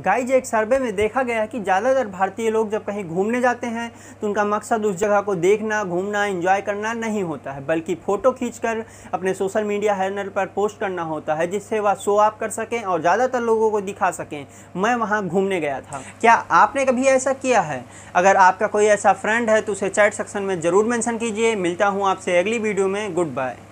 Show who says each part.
Speaker 1: guys एक सर्वे में देखा गया है कि ज़्यादातर भारतीय लोग जब कहीं घूमने जाते हैं तो उनका मकसद उस जगह को देखना घूमना एंजॉय करना नहीं होता है बल्कि फ़ोटो खींचकर अपने सोशल मीडिया हैंडल पर पोस्ट करना होता है जिससे वह शो आप कर सकें और ज़्यादातर लोगों को दिखा सकें मैं वहाँ घूमने गया था क्या आपने कभी ऐसा किया है अगर आपका कोई ऐसा फ्रेंड है तो उसे चैट सेक्शन में ज़रूर मैंसन कीजिए मिलता हूँ आपसे अगली वीडियो में गुड बाय